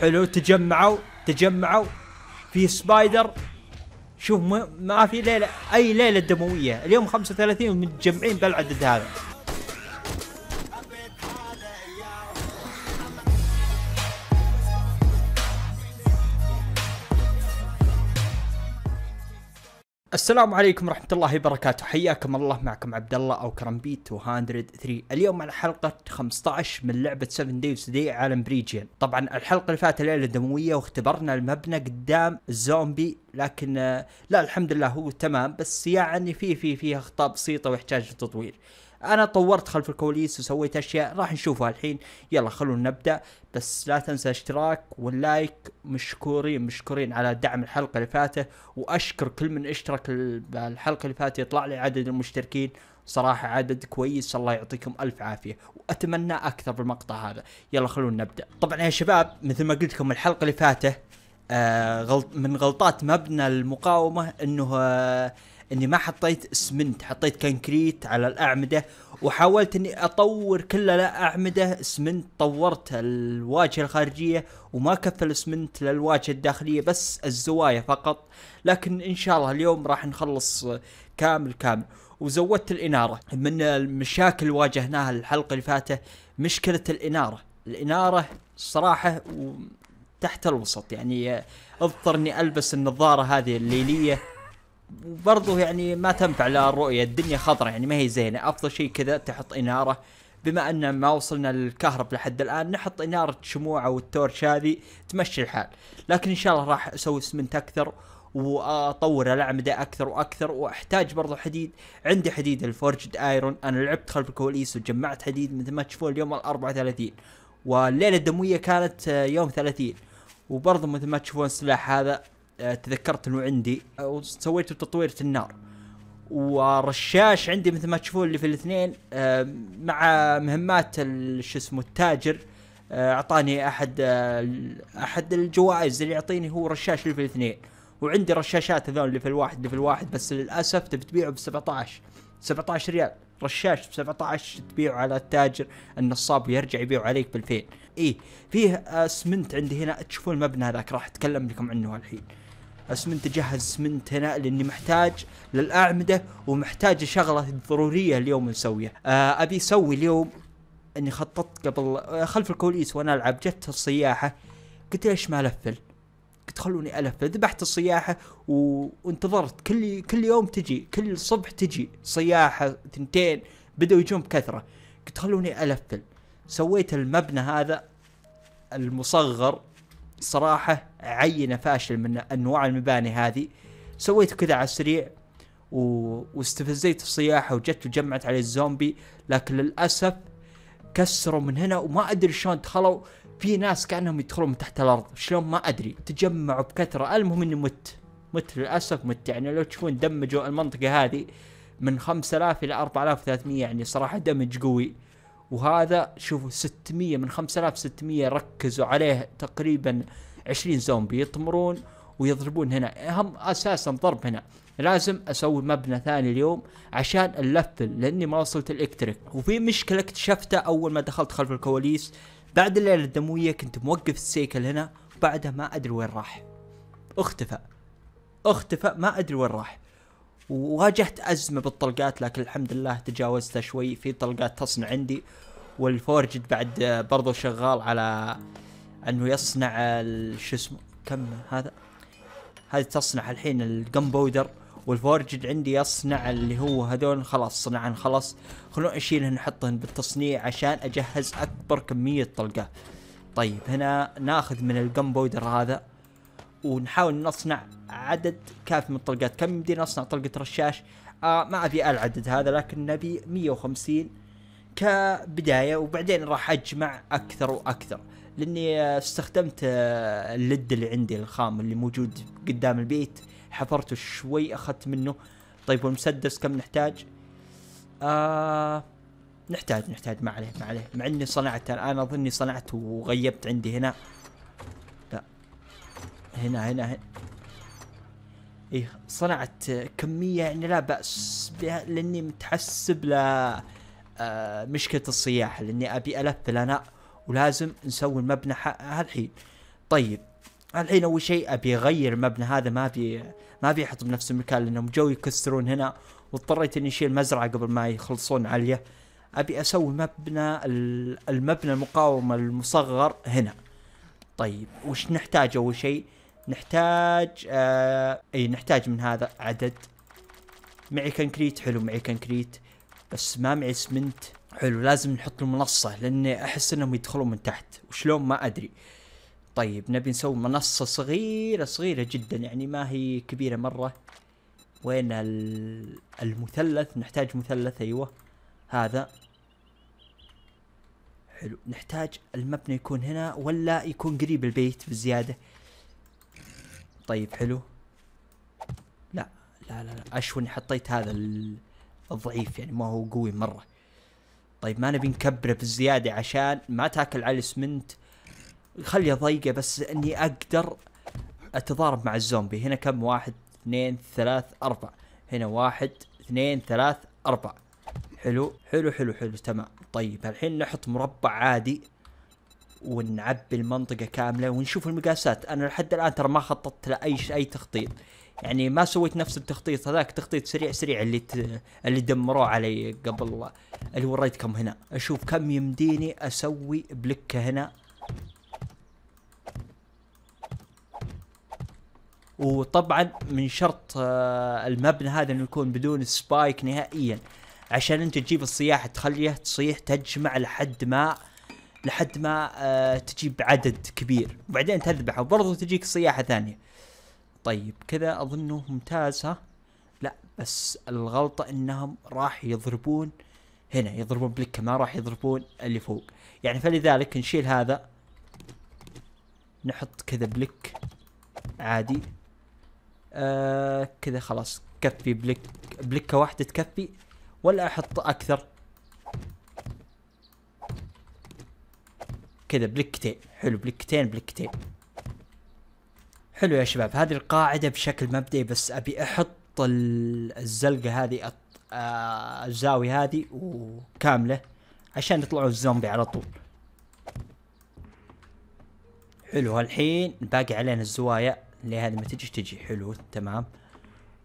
حلو تجمعوا تجمعوا في سبايدر شوف ما في ليله اي ليله دمويه اليوم 35 ومتجمعين بالعدد هذا السلام عليكم ورحمة الله وبركاته، حياكم الله معكم عبد الله او كرمبيت 203، اليوم على حلقة 15 من لعبة 7 ديفز دي عالم بريجين طبعا الحلقة اللي فاتت ليلة دموية واختبرنا المبنى قدام الزومبي لكن آه، لا الحمد لله هو تمام بس يعني في في في اخطاء بسيطة ويحتاج تطوير. انا طورت خلف الكواليس وسويت اشياء راح نشوفها الحين يلا خلونا نبدا بس لا تنسى الاشتراك واللايك مشكورين مشكورين على دعم الحلقه اللي فاتت واشكر كل من اشترك الحلقه اللي فاتت يطلع لي عدد المشتركين صراحة عدد كويس الله يعطيكم ألف عافية وأتمنى أكثر بالمقطع هذا يلا خلونا نبدأ طبعا يا شباب مثل ما قلت لكم الحلقة اللي فاتت آه غلط من غلطات مبنى المقاومة أنه آه اني ما حطيت اسمنت حطيت كنكريت على الاعمده وحاولت اني اطور كل الاعمده اسمنت طورت الواجهه الخارجيه وما كفى الاسمنت للواجهه الداخليه بس الزوايا فقط لكن ان شاء الله اليوم راح نخلص كامل كامل وزودت الاناره من المشاكل اللي واجهناها الحلقه اللي فاتت مشكله الاناره الاناره صراحه تحت الوسط يعني اضطر اني البس النظاره هذه الليليه وبرضه يعني ما تنفع لا الرؤية الدنيا خضرة يعني ما هي زينه افضل شيء كذا تحط اناره بما ان ما وصلنا للكهرب لحد الان نحط اناره شموع او التورش هذه تمشي الحال لكن ان شاء الله راح اسوي سمنت اكثر واطور الاعمده اكثر واكثر واحتاج برضو حديد عندي حديد الفورجد ايرون انا لعبت خلف الكواليس وجمعت حديد مثل ما تشوفون اليوم 34 والليله الدمويه كانت يوم 30 وبرضه مثل ما تشوفون السلاح هذا آه، تذكرت انه عندي آه، وسويت تطوير النار ورشاش عندي مثل ما تشوفون اللي في الاثنين آه، مع مهمات شو اسمه التاجر اعطاني احد احد الجوائز اللي يعطيني هو رشاش اللي في الاثنين وعندي رشاشات هذول اللي في الواحد اللي في الواحد بس للاسف تبي تبيعه ب 17 17 ريال رشاش ب 17 تبيعه على التاجر النصاب ويرجع يبيعه عليك ب 2000 ايه فيه اسمنت عندي هنا تشوفون المبنى هذاك راح اتكلم لكم عنه الحين اسمنت اجهز هنا لاني محتاج للاعمده ومحتاج شغله ضروريه اليوم نسويها آه ابي اسوي اليوم اني خططت قبل آه، خلف الكواليس وانا العب جت الصياحه قلت ليش ما الفل قلت خلوني الفل ذبحت الصياحه و... وانتظرت كل كل يوم تجي كل صبح تجي صياحه ثنتين بدأوا يجون بكثره قلت خلوني الفل سويت المبنى هذا المصغر صراحة عينة فاشل من أنواع المباني هذه سويته كذا على السريع و... واستفزيت الصياحة وجت وجمعت على الزومبي لكن للأسف كسروا من هنا وما أدري شلون دخلوا في ناس كأنهم يدخلون من تحت الأرض شلون ما أدري تجمعوا بكثرة المهم إني مت مت للأسف مت يعني لو تشوفون دمجوا المنطقة هذه من 5000 إلى 4300 يعني صراحة دمج قوي وهذا شوفوا 600 من 5600 ركزوا عليه تقريبا 20 زومبي يطمرون ويضربون هنا هم اساسا ضرب هنا لازم اسوي مبنى ثاني اليوم عشان اللفل لاني ما وصلت الالكتريك وفي مشكله اكتشفتها اول ما دخلت خلف الكواليس بعد الليله الدمويه كنت موقف السيكل هنا وبعدها ما ادري وين راح اختفى اختفى ما ادري وين راح وواجهت ازمه بالطلقات لكن الحمد لله تجاوزتها شوي في طلقات تصنع عندي والفورجد بعد برضو شغال على انه يصنع شو اسمه كم هذا هذه تصنع الحين الجم بودر والفورجد عندي يصنع اللي هو هذول خلاص صنعن خلاص خلونا اشيلهن نحطهن بالتصنيع عشان اجهز اكبر كميه طلقه طيب هنا ناخذ من الجم بودر هذا ونحاول نصنع عدد كافي من الطلقات كم يمدينا نصنع طلقة رشاش آه ما أبي العدد هذا لكن نبي 150 كبداية وبعدين راح أجمع أكثر وأكثر لأني استخدمت اللد اللي عندي الخام اللي موجود قدام البيت حفرته شوي أخذت منه طيب والمسدس كم نحتاج آه نحتاج نحتاج ما عليه ما عليه مع اني صنعت انا اظني صنعت وغيبت عندي هنا هنا هنا هنا ايه صنعت كمية يعني لا بأس بها لاني متحسب ل آه، مشكلة الصياح لاني ابي الفل انا ولازم نسوي المبنى هالحين طيب الحين اول شيء ابي اغير المبنى هذا ما ابي ما ابي احط بنفس المكان لانهم جو يكسرون هنا واضطريت اني اشيل مزرعة قبل ما يخلصون عليا ابي اسوي مبنى المبنى المقاومة المصغر هنا طيب وش نحتاج اول شيء؟ نحتاج آه اي نحتاج من هذا عدد معي كنكريت حلو معي كنكريت بس ما معي اسمنت حلو لازم نحط المنصة لاني احس انهم يدخلون من تحت وشلون ما ادري طيب نبي نسوي منصة صغيرة صغيرة جدا يعني ما هي كبيرة مرة وين المثلث نحتاج مثلث ايوه هذا حلو نحتاج المبنى يكون هنا ولا يكون قريب البيت بزيادة طيب حلو لا لا لا, لا. اشو اني حطيت هذا الضعيف يعني ما هو قوي مره طيب ما نبي نكبره بالزياده عشان ما تاكل على الاسمنت خليها ضيقه بس اني اقدر اتضارب مع الزومبي هنا كم واحد اثنين ثلاث اربع هنا واحد اثنين ثلاث اربع حلو حلو حلو حلو تمام طيب الحين نحط مربع عادي ونعبي المنطقه كامله ونشوف المقاسات انا لحد الان ترى ما خططت لاي اي تخطيط يعني ما سويت نفس التخطيط هذاك تخطيط سريع سريع اللي ت... اللي دمروه علي قبل اللي وريتكم هنا اشوف كم يمديني اسوي بلكه هنا وطبعا من شرط آه، المبنى هذا انه يكون بدون سبايك نهائيا عشان انت تجيب الصياح تخليه تصيح تجمع لحد ما لحد ما آه، تجيب عدد كبير وبعدين تذبحه وبرضه تجيك صياحة ثانية طيب كذا اظنه ممتاز ها لا بس الغلطة انهم راح يضربون هنا يضربون بلكة ما راح يضربون اللي فوق يعني فلذلك نشيل هذا نحط كذا بلك عادي آه كذا خلاص كفي بلك بلكة واحدة تكفي ولا احط اكثر كذا بلكتين حلو بلكتين بلكتين حلو يا شباب هذه القاعدة بشكل مبدئي بس أبي أحط الزلقة هذه آه، الزاوية هذه وكاملة عشان يطلعوا الزومبي على طول حلو الحين باقي علينا الزوايا اللي هذه ما تجي تجي حلو تمام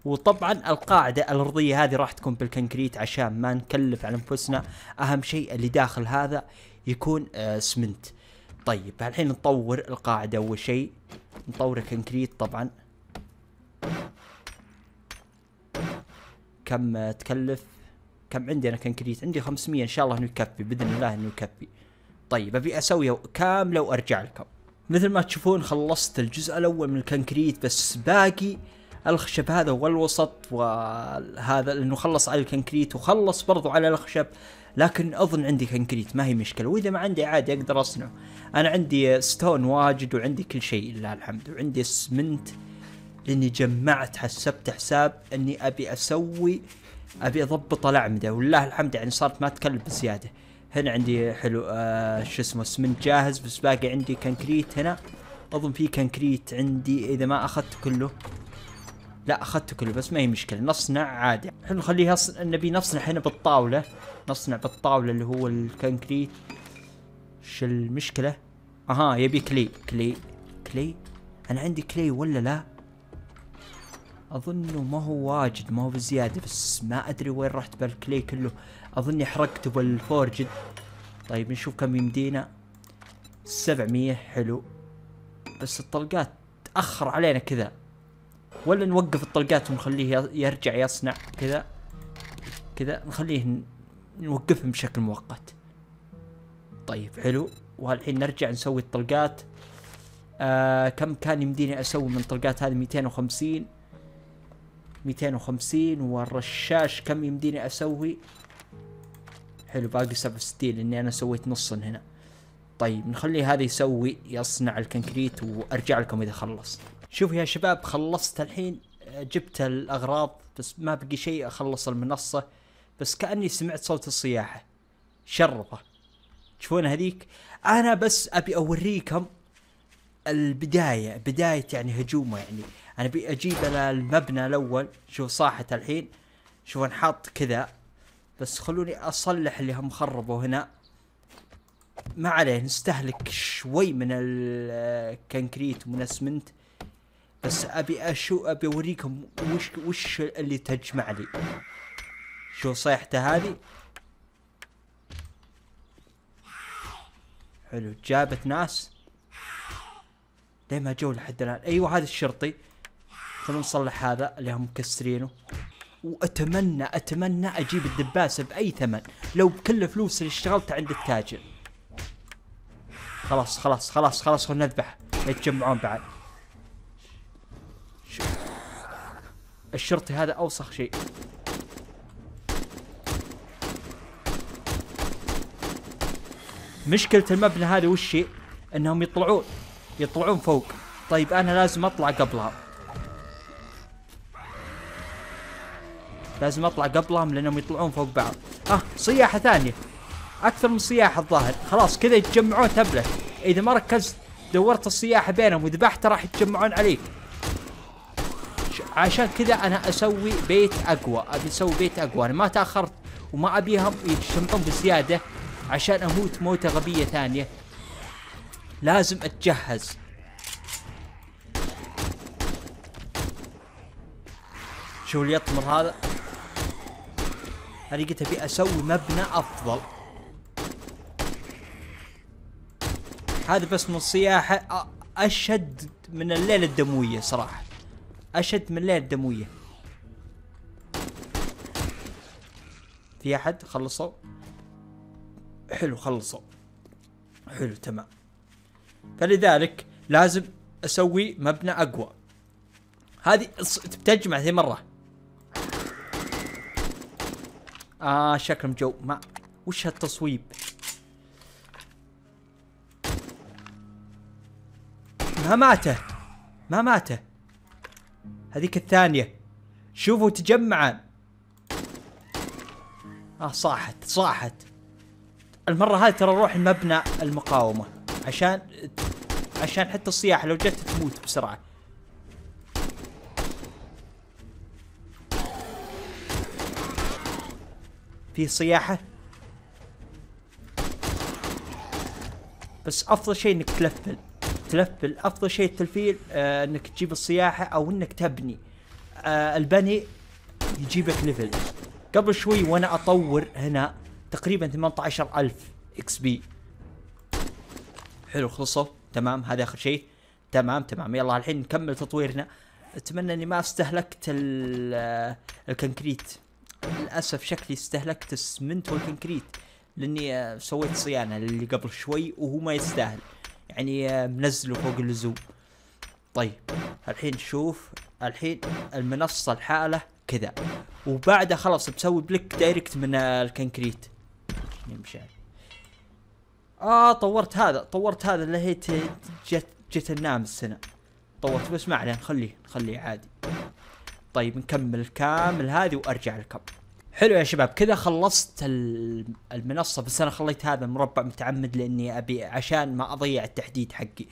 وطبعا القاعدة الأرضية هذه راح تكون بالكنكريت عشان ما نكلف على أنفسنا أهم شيء اللي داخل هذا يكون اسمنت آه، طيب الحين نطور القاعدة أول شيء نطور كونكريت طبعا كم آه، تكلف كم عندي أنا كونكريت عندي 500 إن شاء الله إنه يكفي بإذن الله إنه يكفي طيب أبي أسويها كاملة وأرجع لكم مثل ما تشوفون خلصت الجزء الأول من الكونكريت بس باقي الخشب هذا والوسط وهذا لأنه خلص على الكونكريت وخلص برضو على الخشب لكن اظن عندي كنكريت ما هي مشكله واذا ما عندي عادي اقدر اصنع انا عندي ستون واجد وعندي كل شيء لله الحمد وعندي اسمنت لاني جمعت حسبت حساب اني ابي اسوي ابي اضبط الاعمده ولله الحمد يعني صارت ما تكلف بزياده هنا عندي حلو آه شو اسمه اسمنت جاهز بس باقي عندي كنكريت هنا اظن في كنكريت عندي اذا ما اخذت كله لا اخذته كله بس ما هي مشكله نصنع عادي احنا نخليها نبي نصنع هنا بالطاوله نصنع بالطاوله اللي هو الكونكريت شو المشكله اها يبي كلي كلي كلي انا عندي كلي ولا لا اظنه ما هو واجد ما هو بزياده بس ما ادري وين رحت بالكلي كله اظني حرقته بالفورجد طيب نشوف كم يمدينا 700 حلو بس الطلقات تاخر علينا كذا ولا نوقف الطلقات ونخليه يرجع يصنع كذا كذا نخليه نوقفهم بشكل مؤقت طيب حلو وهالحين نرجع نسوي الطلقات آه كم كان يمديني اسوي من طلقات هذه 250 250 والرشاش كم يمديني اسوي حلو باقي 67 لاني انا سويت نص هنا طيب نخلي هذا يسوي يصنع الكنكريت وارجع لكم اذا خلصت شوفوا يا شباب خلصت الحين آه، جبت الاغراض بس ما بقي شيء اخلص المنصه بس كاني سمعت صوت الصياحه شرطه تشوفون هذيك انا بس ابي اوريكم البدايه بدايه يعني هجومه يعني انا ابي اجيب المبنى الاول شوف صاحت الحين شوف حاط كذا بس خلوني اصلح اللي هم خربوا هنا ما عليه نستهلك شوي من الكنكريت آه، ومن الاسمنت بس ابي اشو ابي اوريكم وش وش اللي تجمع لي شو صيحته هذه حلو جابت ناس ليه ما جو لحد الان ايوه هذا الشرطي خلونا نصلح هذا اللي هم مكسرينه واتمنى اتمنى اجيب الدباسه باي ثمن لو بكل فلوس اللي اشتغلت عند التاجر خلاص خلاص خلاص خلاص خلنا نذبح يتجمعون بعد الشرطي هذا اوسخ شيء مشكلة المبنى هذا وش انهم يطلعون يطلعون فوق طيب انا لازم اطلع قبلها لازم اطلع قبلهم لانهم يطلعون فوق بعض اه صياحة ثانية اكثر من صياحة الظاهر خلاص كذا يتجمعون تبلة اذا ما ركزت دورت الصياحة بينهم وذبحته راح يتجمعون عليك عشان كذا انا اسوي بيت اقوى ابي اسوي بيت اقوى انا ما تاخرت وما ابيهم يجتمعون بزياده عشان اموت موته غبيه ثانيه لازم اتجهز شو اللي يطمر هذا انا قلت ابي اسوي مبنى افضل هذا بس من الصياحه اشد من الليله الدمويه صراحه اشد من الليله الدمويه في احد خلصوا حلو خلصوا حلو تمام فلذلك لازم اسوي مبنى اقوى هذه بتجمع ذي مره اه شكلهم جو ما وش هالتصويب ما ماته ما ماته هذيك الثانية شوفوا تجمعا اه صاحت صاحت المرة هذه ترى نروح المبنى المقاومة عشان عشان حتى الصياح لو جت تموت بسرعة في صياحة بس افضل شيء انك تلفل تلفل افضل شيء التلفيل آه انك تجيب الصياحه او انك تبني آه البني يجيبك ليفل قبل شوي وانا اطور هنا تقريبا 18000 اكس بي حلو خلصوا تمام هذا اخر شيء تمام تمام يلا الحين نكمل تطويرنا اتمنى اني ما استهلكت آه، الكنكريت للاسف شكلي استهلكت السمنت والكنكريت لاني آه، سويت صيانه اللي قبل شوي وهو ما يستاهل يعني آه، منزله فوق اللزوم طيب الحين شوف الحين المنصة الحالة كذا وبعدها خلاص بسوي بلك دايركت من الكنكريت نمشي اه طورت هذا طورت هذا اللي هي جت جت النام السنة طورت بس ما عليه نخليه نخليه عادي طيب نكمل كامل هذه وارجع لكم حلو يا شباب كذا خلصت المنصه بس انا خليت هذا المربع متعمد لاني ابي عشان ما اضيع التحديد حقي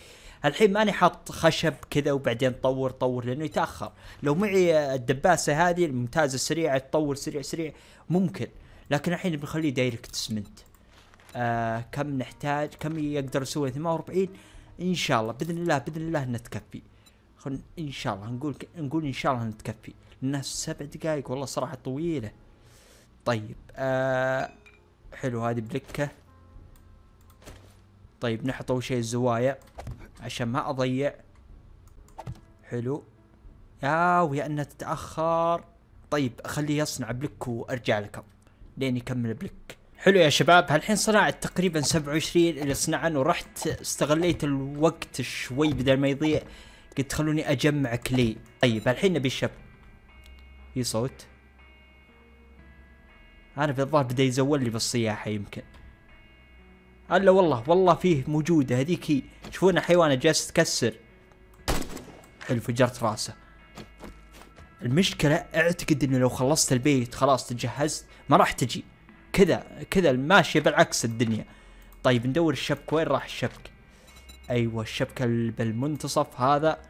الحين ماني حاط خشب كذا وبعدين طور طور لانه يتاخر لو معي الدباسه هذه الممتازه السريعه تطور سريع سريع ممكن لكن الحين بنخليه دايركت سمنت آه كم نحتاج كم يقدر يسوي 48 ان شاء الله باذن الله باذن الله نتكفي ان شاء الله نقول نقول ان شاء الله نتكفي لانها سبع دقائق والله صراحه طويله طيب آه حلو هذه بلكة طيب نحط اول شيء الزوايا عشان ما اضيع حلو يا ويا انها تتاخر طيب خليه يصنع بلك وارجع لكم لين يكمل بلك حلو يا شباب هالحين صنعت تقريبا 27 اللي صنعن ورحت استغليت الوقت شوي بدل ما يضيع قلت خلوني اجمع كلي طيب الحين نبي الشب في صوت انا في الظاهر بدا يزول لي بالصياحه يمكن الا والله والله فيه موجوده هذيك شوفون حيوانه جالسه تكسر حلو فجرت راسه المشكله اعتقد انه لو خلصت البيت خلاص تجهزت ما راح تجي كذا كذا ماشيه بالعكس الدنيا طيب ندور الشبك وين راح الشبك ايوه الشبكه بالمنتصف هذا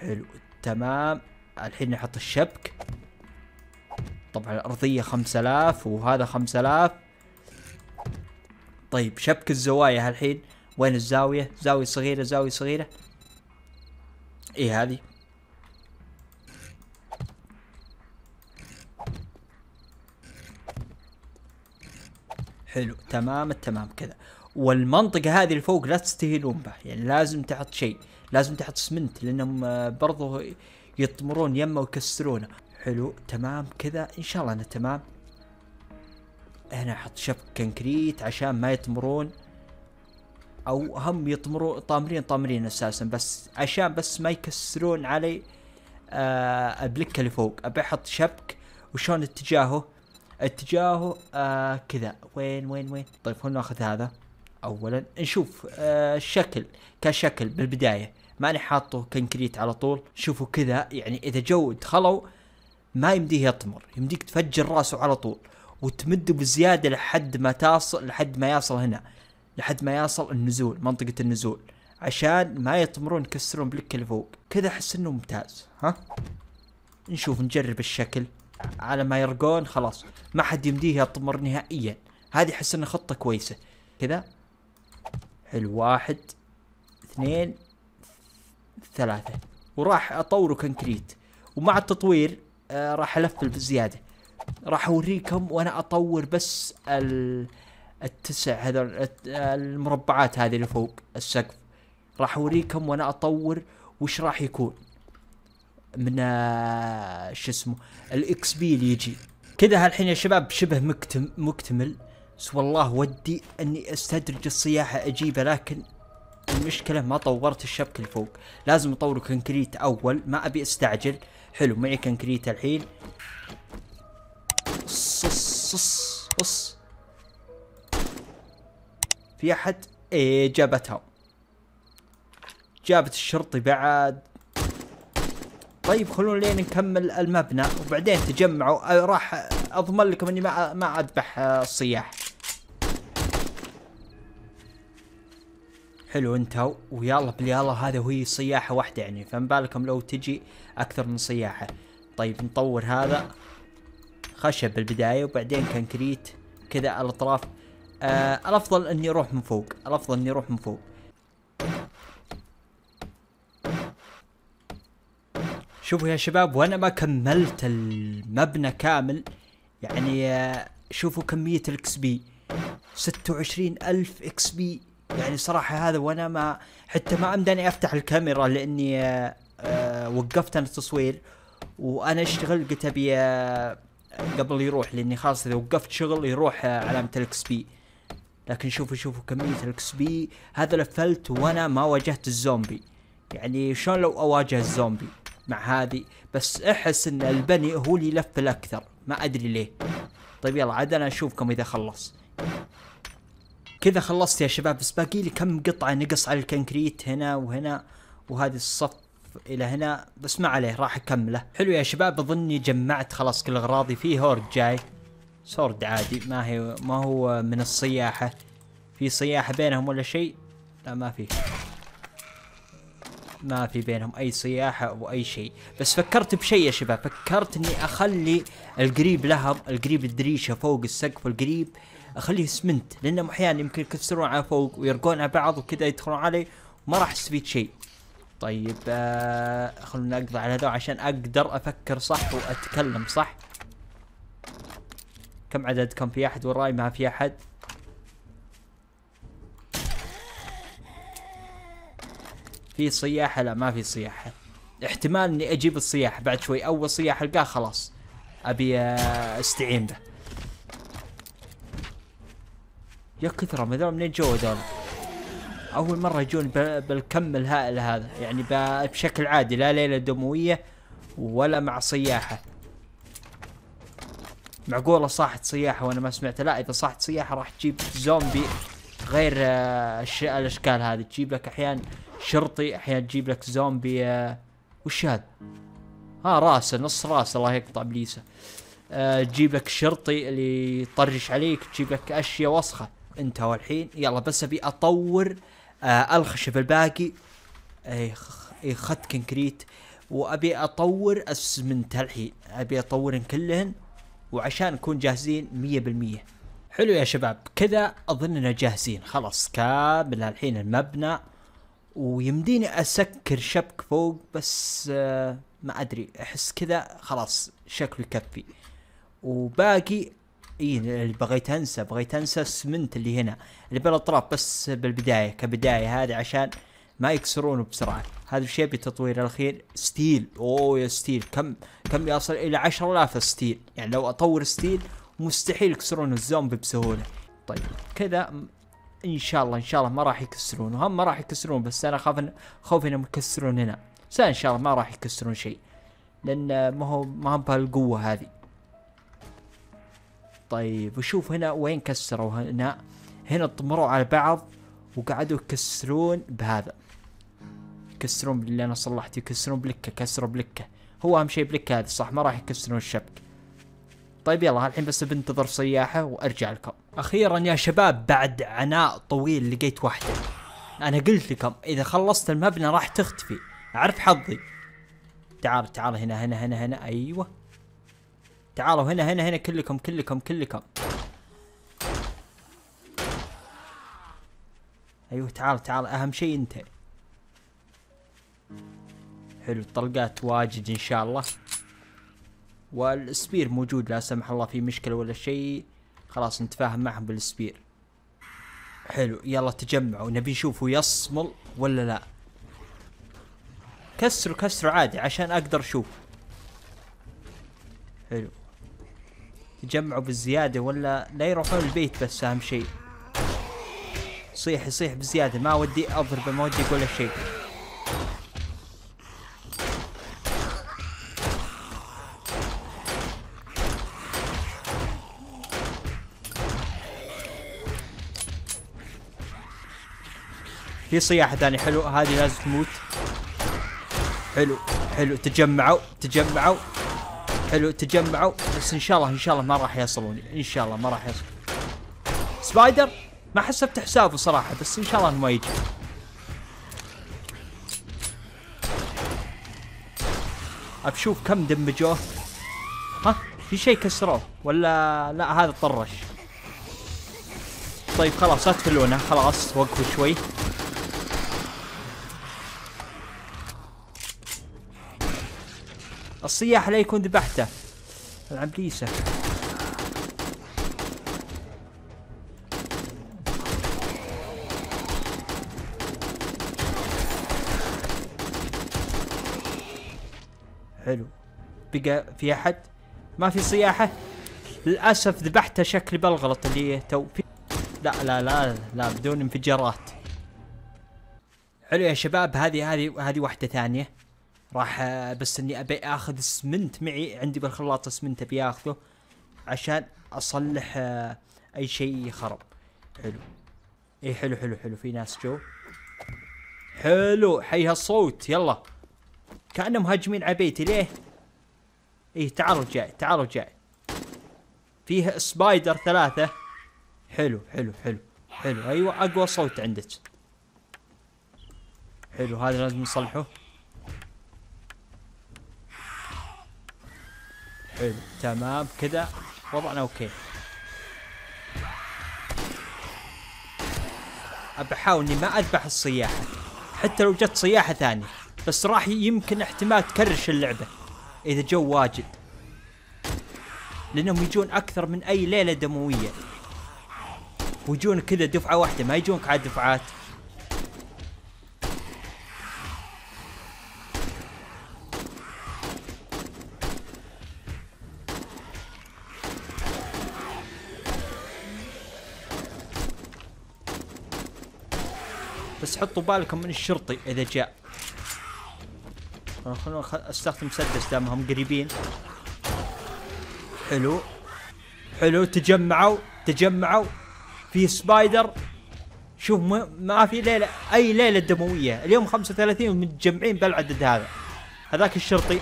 حلو تمام الحين نحط الشبك طبعا الارضيه 5000 وهذا 5000 طيب شبك الزوايا هالحين وين الزاويه زاويه صغيره زاويه صغيره ايه هذه حلو تمام التمام كذا والمنطقه هذه اللي فوق لا تستهينون به يعني لازم تحط شيء لازم تحط سمنت لانهم آه، برضو يطمرون يمه ويكسرونه حلو تمام كذا ان شاء الله انا تمام هنا احط شبك كنكريت عشان ما يطمرون او هم يطمرون طامرين طامرين اساسا بس عشان بس ما يكسرون علي آه البلكه اللي فوق ابي احط شبك وشلون اتجاهه اتجاهه آه كذا وين وين وين طيب خلنا ناخذ هذا اولا نشوف آه الشكل كشكل بالبدايه ماني حاطه كنكريت على طول شوفوا كذا يعني اذا جو دخلوا ما يمديه يطمر يمديك تفجر راسه على طول وتمد بزياده لحد ما تصل لحد ما يصل هنا لحد ما يصل النزول منطقه النزول عشان ما يطمرون يكسرون بلك اللي فوق كذا احس انه ممتاز ها نشوف نجرب الشكل على ما يرقون خلاص ما حد يمديه يطمر نهائيا هذه احس انها خطه كويسه كذا حلو واحد اثنين ثلاثة وراح اطوره كونكريت ومع التطوير آه، راح الفل بزياده راح اوريكم وانا اطور بس ال التسع هذا المربعات هذه اللي فوق السقف راح اوريكم وانا اطور وش راح يكون من آه، شو اسمه الاكس بي اللي يجي كذا الحين يا شباب شبه مكتم مكتمل بس والله ودي اني استدرج الصياحه اجيبه لكن المشكله ما طورت الشبك اللي فوق لازم اطور كونكريت اول ما ابي استعجل حلو معي كنكريت الحين صص صص صص في احد ايه جابتها جابت الشرطي بعد طيب خلونا لين نكمل المبنى وبعدين تجمعوا أه، راح اضمن لكم اني ما ما اذبح الصياح آه، حلو انت ويلا باليلا هذا وهي صياحة واحدة يعني فما بالكم لو تجي اكثر من صياحة طيب نطور هذا خشب بالبداية وبعدين كونكريت كذا الاطراف آه الافضل اني اروح من فوق الافضل اني اروح من فوق شوفوا يا شباب وانا ما كملت المبنى كامل يعني آه شوفوا كمية الاكس بي 26000 اكس بي يعني صراحه هذا وانا ما حتى ما امداني افتح الكاميرا لاني آه، آه، وقفت انا التصوير وانا اشتغل قلت ابي آه، قبل يروح لاني خلاص اذا وقفت شغل يروح علامه الاكس بي لكن شوفوا شوفوا كميه الاكس بي هذا لفلت وانا ما واجهت الزومبي يعني شلون لو اواجه الزومبي مع هذه بس احس ان البني هو اللي يلف الاكثر ما ادري ليه طيب يلا عاد انا اشوفكم اذا خلص كذا خلصت يا شباب بس باقي لي كم قطعه نقص على الكنكريت هنا وهنا وهذه الصف الى هنا بس ما عليه راح اكمله حلو يا شباب اظني جمعت خلاص كل اغراضي في هورد جاي سورد عادي ما هي ما هو من الصياحه في صياحه بينهم ولا شيء لا ما في ما في بينهم اي صياحه او اي شيء بس فكرت بشيء يا شباب فكرت اني اخلي القريب لهم القريب الدريشه فوق السقف القريب اخليه اسمنت لانهم احيانا يمكن يكسرون على فوق ويرقون على بعض وكذا يدخلون علي وما راح استفيد شيء طيب آه خلونا اقضي على هذا عشان اقدر افكر صح واتكلم صح كم عدد كم في احد وراي ما في احد في صياحه لا ما في صياحه احتمال اني اجيب الصياح بعد شوي اول صياح القاه خلاص ابي آه، استعين به يا كثرة ما هذول منين جو هذول اول مرة يجون بالكم الهائل هذا يعني بشكل عادي لا ليلة دموية ولا مع صياحة معقولة صاحت صياحة وانا ما سمعت لا اذا صاحت صياحة راح تجيب زومبي غير آه، الاشكال هذه تجيب لك احيان شرطي احيان تجيب لك زومبي آه، وش هذا؟ ها آه، راسه نص راسه الله يقطع بليسه تجيب لك شرطي اللي يطرش عليك تجيب لك اشياء وسخه انت والحين يلا بس ابي اطور آه الخشب الباقي اي اخذت كنكريت وابي اطور السمنت الحين ابي اطورن كلهن وعشان نكون جاهزين مية بالمية حلو يا شباب كذا اظننا جاهزين خلاص كامل الحين المبنى ويمديني اسكر شبك فوق بس آه ما ادري احس كذا خلاص شكله يكفي وباقي اي اللي بغيت انسى بغيت انسى السمنت اللي هنا اللي بالاطراف بس بالبدايه كبدايه هذا عشان ما يكسرونه بسرعه هذا الشيء بتطوير الاخير ستيل اوه يا ستيل كم كم يصل الى 10000 ستيل يعني لو اطور ستيل مستحيل يكسرون الزومبي بسهوله طيب كذا ان شاء الله ان شاء الله ما راح يكسرون وهم ما راح يكسرون بس انا خاف خوفي انهم يكسرون هنا بس ان شاء الله ما راح يكسرون شيء لان ما هو ما هم بهالقوه هذه طيب وشوف هنا وين كسروا هنا هنا طمروا على بعض وقعدوا يكسرون بهذا يكسرون باللي انا صلحته يكسرون بلكه كسروا بلكه هو اهم شيء بلكه هذه صح ما راح يكسرون الشبك طيب يلا الحين بس بنتظر صياحه وارجع لكم اخيرا يا شباب بعد عناء طويل لقيت واحده انا قلت لكم اذا خلصت المبنى راح تختفي اعرف حظي تعال تعال هنا هنا هنا هنا ايوه تعالوا هنا هنا هنا كلكم كلكم كلكم ايوه تعال تعال اهم شيء انت حلو الطلقات واجد ان شاء الله والسبير موجود لا سمح الله في مشكلة ولا شيء خلاص نتفاهم معهم بالسبير حلو يلا تجمعوا نبي نشوفه يصمل ولا لا كسروا كسروا عادي عشان اقدر اشوف حلو يتجمعوا بالزيادة ولا لا يروحون البيت بس أهم شيء صيح يصيح بزيادة ما ودي أضربه ما ودي أقول شيء في صياحة ثانية حلو هذه لازم تموت حلو حلو تجمعوا تجمعوا حلو تجمعوا بس ان شاء الله ان شاء الله ما راح يصلوني ان شاء الله ما راح يصل سبايدر ما حسبت حسابه صراحه بس ان شاء الله انه ما يجي ابشوف كم دمجوه ها في شيء كسروه ولا لا هذا طرش طيب خلاص لا تفلونه خلاص وقفوا شوي الصياح لا يكون ذبحته العب ليسه حلو بقى في احد ما في صياحة للأسف ذبحته شكلي بالغلط اللي تو لا لا لا لا بدون انفجارات حلو يا شباب هذه هذه هذه واحدة ثانية راح آه، بس اني ابي اخذ اسمنت معي عندي بالخلاط اسمنت ابي اخذه عشان اصلح آه، اي شيء خرب حلو اي حلو حلو حلو في ناس جو حلو حي هالصوت يلا كانهم هاجمين على بيتي ليه اي تعالوا جاي تعالوا جاي فيه سبايدر ثلاثة حلو حلو حلو حلو ايوه اقوى صوت عندك حلو هذا لازم نصلحه حلو طيب، تمام كذا وضعنا اوكي بحاول اني ما اذبح الصياحه حتى لو جت صياحه ثانيه بس راح يمكن احتمال تكرش اللعبه اذا جو واجد لانهم يجون اكثر من اي ليله دمويه ويجون كذا دفعه واحده ما يجونك على دفعات حطوا بالكم من الشرطي اذا جاء آه، خلونا استخدم مسدس دامهم قريبين حلو حلو تجمعوا تجمعوا في سبايدر شوف ما في ليله اي ليله دمويه اليوم 35 ومتجمعين بالعدد هذا هذاك الشرطي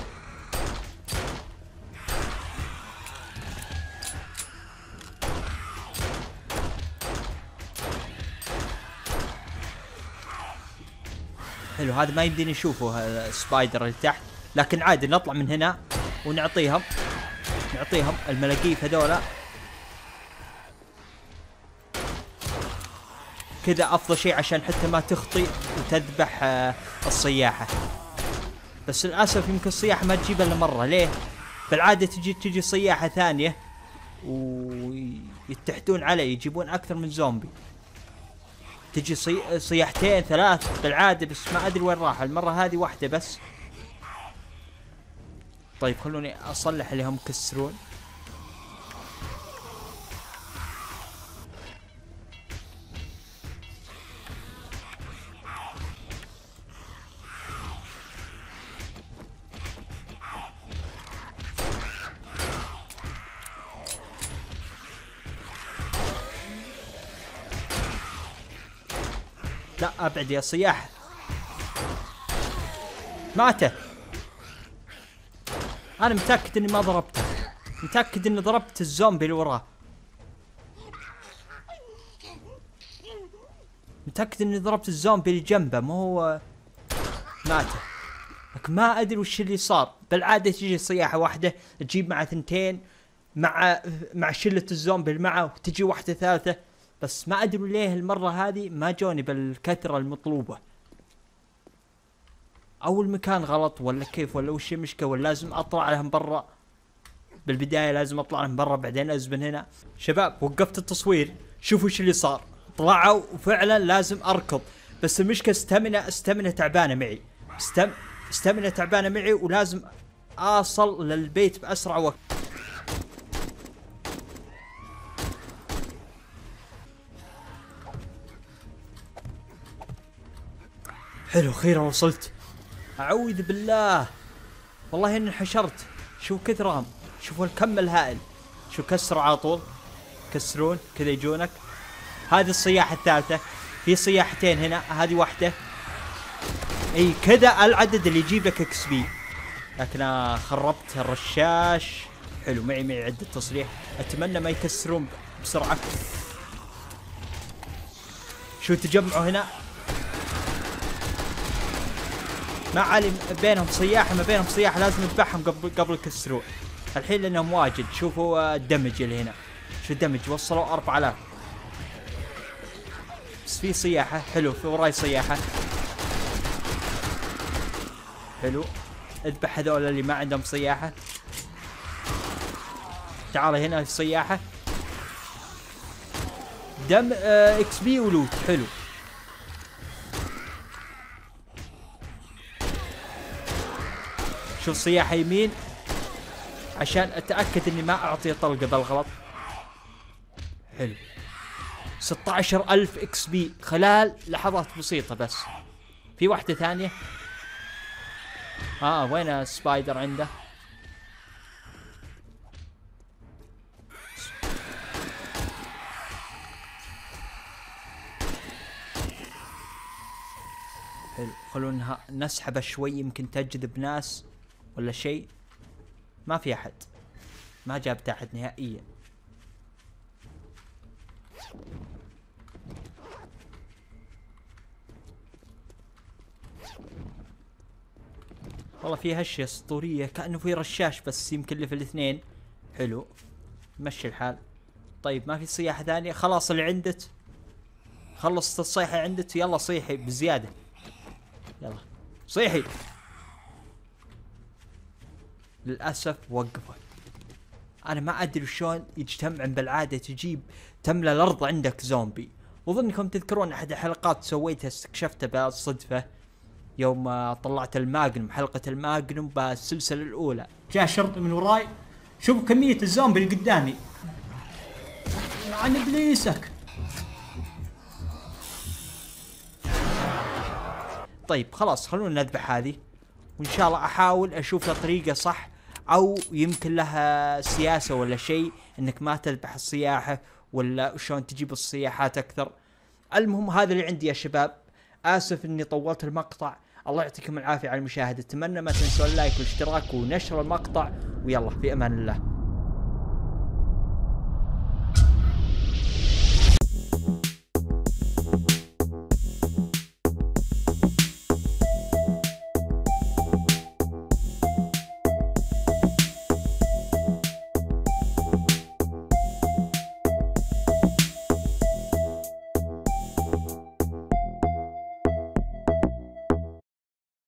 هذا ما يمديني اشوفه السبايدر آه، اللي تحت لكن عادي نطلع من هنا ونعطيهم نعطيهم الملاقيف هذولا كذا افضل شيء عشان حتى ما تخطي وتذبح آه، الصياحه بس للاسف يمكن الصياحه ما تجيب الا مره ليه بالعاده تجي تجي صياحه ثانيه ويتحدون علي يجيبون اكثر من زومبي تجي صي... صيحتين ثلاث بالعاده بس ما ادري وين راح المره هذه واحده بس طيب خلوني اصلح اللي هم كسرون بعد يا صياح ماته انا متاكد اني ما ضربته متاكد اني ضربت الزومبي اللي وراه متاكد اني ضربت الزومبي اللي جنبه ما هو ماته لكن ما ادري وش اللي صار بالعاده تجي صياحه واحده تجيب مع ثنتين مع مع شله الزومبي اللي معه وتجي واحده ثالثه بس ما ادري ليه المره هذه ما جوني بالكثره المطلوبه او المكان غلط ولا كيف ولا وش المشكله ولا لازم اطلع لهم برا بالبدايه لازم اطلع لهم برا بعدين ازبن هنا شباب وقفت التصوير شوفوا ايش اللي صار طلعوا وفعلا لازم اركض بس المشكله استمنة استمنة تعبانه معي استم استمنة تعبانه معي ولازم اصل للبيت باسرع وقت حلو اخيرا وصلت اعوذ بالله والله اني انحشرت شوف كثرهم شوفوا الكم الهائل شو كسروا على طول يكسرون كذا يجونك هذه الصياحة الثالثة في صياحتين هنا هذه واحدة اي كذا العدد اللي يجيب لك اكس بي لكن خربت الرشاش حلو معي معي عدة تصريح اتمنى ما يكسرون بسرعة شو تجمعوا هنا ما علي بينهم صياحه ما بينهم صياحه لازم نذبحهم قبل قبل يكسروا الحين لانهم واجد شوفوا الدمج اللي هنا شو الدمج وصلوا 4000 بس في صياحه حلو في وراي صياحه حلو اذبح هذول اللي ما عندهم صياحه تعال هنا الصياحه دم آه، اكس بي ولوت حلو شوف صياح يمين عشان اتاكد اني ما اعطي طلقه بالغلط حلو 16000 اكس بي خلال لحظات بسيطه بس في واحده ثانيه اه وين سبايدر عنده حلو خلونا نسحبه شوي يمكن تجذب ناس ولا شيء ما في احد ما جابت احد نهائيا والله في هشة اسطورية كأنه في رشاش بس يمكن في الاثنين حلو مشي الحال طيب ما في صياحة ثانية خلاص اللي عندت خلصت الصيحة عندت يلا صيحي بزيادة يلا صيحي للأسف وقفت أنا ما أدري شلون يجتمعن بالعادة تجيب تملى الأرض عندك زومبي وظنكم تذكرون أحد الحلقات سويتها استكشفتها بالصدفة يوم طلعت الماجنوم حلقة الماجنوم بالسلسلة الأولى جاء شرطي من وراي شوف كمية الزومبي اللي قدامي عن ابليسك طيب خلاص خلونا نذبح هذه وان شاء الله احاول اشوف طريقه صح او يمكن لها سياسه ولا شيء انك ما تذبح الصياحه ولا شلون تجيب الصياحات اكثر المهم هذا اللي عندي يا شباب اسف اني طولت المقطع الله يعطيكم العافيه على المشاهده اتمنى ما تنسون اللايك والاشتراك ونشر المقطع ويلا في امان الله